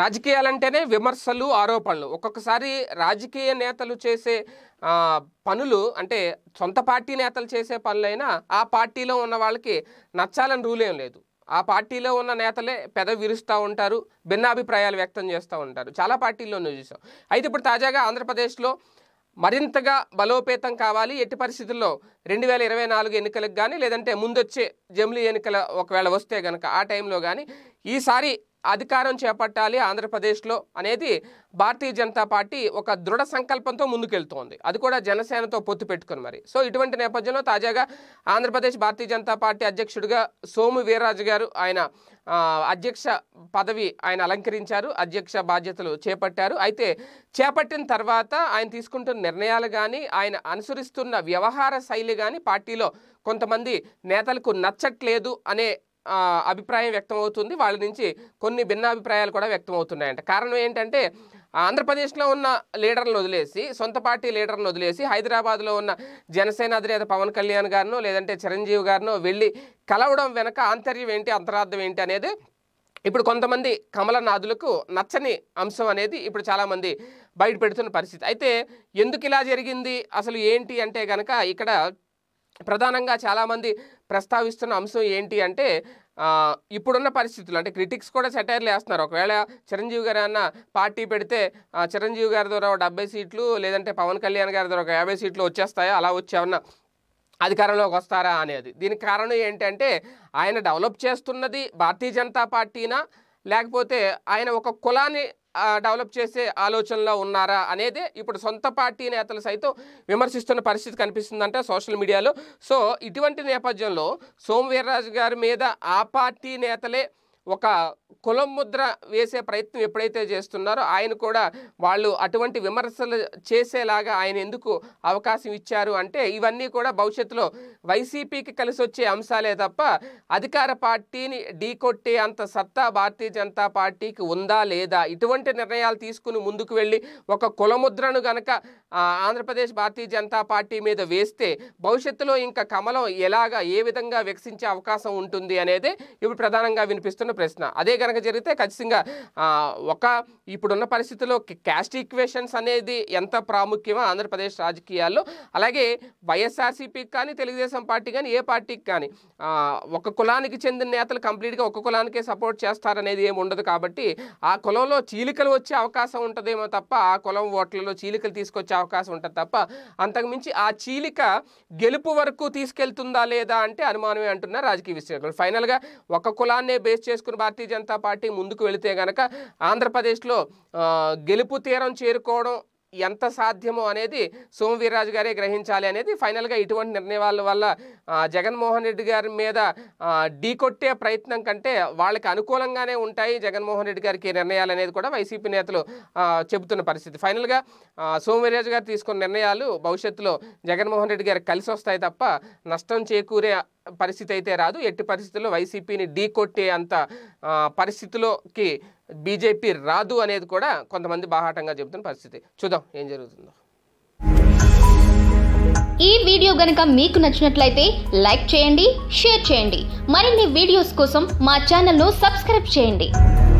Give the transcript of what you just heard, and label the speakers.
Speaker 1: రాజకీయాలంటేనే విమర్శలు ఆరోపణలు ఒక్కొక్కసారి రాజకీయ నేతలు చేసే పనులు అంటే సొంత పార్టీ నేతలు చేసే పనులైనా ఆ పార్టీలో ఉన్న వాళ్ళకి నచ్చాలని రూల్ ఏం లేదు ఆ పార్టీలో ఉన్న నేతలే పెద విరుస్తూ ఉంటారు భిన్నాభిప్రాయాలు వ్యక్తం చేస్తూ ఉంటారు చాలా పార్టీల్లోనూ చూసాం అయితే ఇప్పుడు తాజాగా ఆంధ్రప్రదేశ్లో మరింతగా బలోపేతం కావాలి ఎట్టి పరిస్థితుల్లో రెండు వేల ఇరవై నాలుగు ఎన్నికలకు కానీ లేదంటే ముందొచ్చే జమిలీ ఎన్నికల ఒకవేళ వస్తే కనుక ఆ టైంలో కానీ ఈసారి అధికారం చేపట్టాలి ఆంధ్రప్రదేశ్లో అనేది భారతీయ జనతా పార్టీ ఒక దృఢ సంకల్పంతో ముందుకెళ్తోంది అది కూడా జనసేనతో పొత్తు పెట్టుకుని మరి సో ఇటువంటి నేపథ్యంలో తాజాగా ఆంధ్రప్రదేశ్ భారతీయ జనతా పార్టీ అధ్యక్షుడిగా సోము వీర్రాజు గారు ఆయన అధ్యక్ష పదవి ఆయన అలంకరించారు అధ్యక్ష బాధ్యతలు చేపట్టారు అయితే చేపట్టిన తర్వాత ఆయన తీసుకుంటున్న నిర్ణయాలు కానీ ఆయన అనుసరిస్తున్న వ్యవహార శైలి కానీ పార్టీలో కొంతమంది నేతలకు నచ్చట్లేదు అనే అభిప్రాయం వ్యక్తమవుతుంది వాళ్ళ నుంచి కొన్ని భిన్నాభిప్రాయాలు కూడా వ్యక్తమవుతున్నాయంట కారణం ఏంటంటే ఆంధ్రప్రదేశ్లో ఉన్న లీడర్లను వదిలేసి సొంత పార్టీ లీడర్లను వదిలేసి హైదరాబాద్లో ఉన్న జనసేన అధినేత పవన్ కళ్యాణ్ గారిను లేదంటే చిరంజీవి గారిను వెళ్ళి కలవడం వెనక ఆంతర్యం ఏంటి అంతరార్థం ఏంటి అనేది ఇప్పుడు కొంతమంది కమలనాథులకు నచ్చని అంశం అనేది ఇప్పుడు చాలామంది బయట పెడుతున్న పరిస్థితి అయితే ఎందుకు ఇలా జరిగింది అసలు ఏంటి అంటే కనుక ఇక్కడ ప్రధానంగా చాలామంది ప్రస్తావిస్తున్న అంశం ఏంటి అంటే ఇప్పుడున్న పరిస్థితులు అంటే క్రిటిక్స్ కూడా సెటైర్లు వేస్తున్నారు ఒకవేళ చిరంజీవి గారు ఏమన్నా పార్టీ పెడితే చిరంజీవి గారి ద్వారా డెబ్బై సీట్లు లేదంటే పవన్ కళ్యాణ్ గారి ద్వారా ఒక యాభై సీట్లు వచ్చేస్తాయా అలా వచ్చేవన్నా అధికారంలోకి వస్తారా అనేది దీనికి కారణం ఏంటంటే ఆయన డెవలప్ చేస్తున్నది భారతీయ జనతా పార్టీనా లేకపోతే ఆయన ఒక కులాన్ని డెవలప్ చేసే ఆలోచనలో ఉన్నారా అనేది ఇప్పుడు సొంత పార్టీ నేతలు సైతం విమర్శిస్తున్న పరిస్థితి కనిపిస్తుందంటే సోషల్ మీడియాలో సో ఇటువంటి నేపథ్యంలో సోమవీర్రాజు గారి మీద ఆ పార్టీ నేతలే ఒక కులం ముద్ర వేసే ప్రయత్నం ఎప్పుడైతే చేస్తున్నారో ఆయన కూడా వాళ్ళు అటువంటి విమర్శలు చేసేలాగా ఆయన ఎందుకు అవకాశం ఇచ్చారు అంటే ఇవన్నీ కూడా భవిష్యత్తులో వైసీపీకి కలిసి వచ్చే అంశాలే తప్ప అధికార పార్టీని ఢీకొట్టే అంత సత్తా భారతీయ జనతా పార్టీకి ఉందా లేదా ఇటువంటి నిర్ణయాలు తీసుకుని ముందుకు వెళ్ళి ఒక కులముద్రను గనక ఆంధ్రప్రదేశ్ భారతీయ జనతా పార్టీ మీద వేస్తే భవిష్యత్తులో ఇంకా కమలం ఎలాగా ఏ విధంగా వికసించే అవకాశం ఉంటుంది అనేది ఇప్పుడు ప్రధానంగా వినిపిస్తున్న ప్రశ్న అదే కనుక జరిగితే ఖచ్చితంగా ఒక ఇప్పుడున్న పరిస్థితుల్లో క్యాస్ట్ ఈక్వేషన్స్ అనేది ఎంత ప్రాముఖ్యమో ఆంధ్రప్రదేశ్ రాజకీయాల్లో అలాగే వైఎస్ఆర్సీపీకి కానీ తెలుగుదేశం పార్టీ కానీ ఏ పార్టీకి కానీ ఒక కులానికి చెందిన నేతలు కంప్లీట్గా ఒక కులానికే సపోర్ట్ చేస్తారనేది ఏమి ఉండదు కాబట్టి ఆ కులంలో చీలికలు వచ్చే అవకాశం ఉంటుందేమో తప్ప ఆ కులం ఓట్లలో చీలికలు తీసుకొచ్చే అవకాశం ఉంటుంది తప్ప అంతకుమించి ఆ చీలిక గెలుపు వరకు తీసుకెళ్తుందా లేదా అంటే అనుమానమే అంటున్నారు రాజకీయ విశ్లేషకులు ఫైనల్గా ఒక కులాన్నే బేస్ చేసుకుని తీసుకుని భారతీయ జనతా పార్టీ ముందుకు వెళితే గనక ఆంధ్రప్రదేశ్లో గెలుపు తీరం చేరుకోవడం ఎంత సాధ్యమో అనేది సోమవీర్రాజు గారే గ్రహించాలి అనేది ఫైనల్గా ఇటువంటి నిర్ణయాల వల్ల జగన్మోహన్ రెడ్డి గారి మీద ఢీకొట్టే ప్రయత్నం కంటే వాళ్ళకి అనుకూలంగానే ఉంటాయి జగన్మోహన్ రెడ్డి గారికి నిర్ణయాలు అనేది కూడా వైసీపీ నేతలు చెబుతున్న పరిస్థితి ఫైనల్గా సోమవీర్రాజు గారు తీసుకున్న నిర్ణయాలు భవిష్యత్తులో జగన్మోహన్ రెడ్డి గారికి కలిసి వస్తాయి తప్ప నష్టం చేకూరే పరిస్థితి అయితే రాదు ఎట్టి పరిస్థితుల్లో వైసీపీని ఢీ కొట్టే అంత పరిస్థితిలోకి బీజేపీ రాదు అనేది కూడా కొంతమంది బాహాటంగా చెబుతున్న పరిస్థితి చూద్దాం ఏం జరుగుతుందో ఈ వీడియో గనక మీకు నచ్చినట్లయితే లైక్ చేయండి షేర్ చేయండి మరిన్ని వీడియోస్ కోసం మా ఛానల్ను సబ్స్క్రైబ్ చేయండి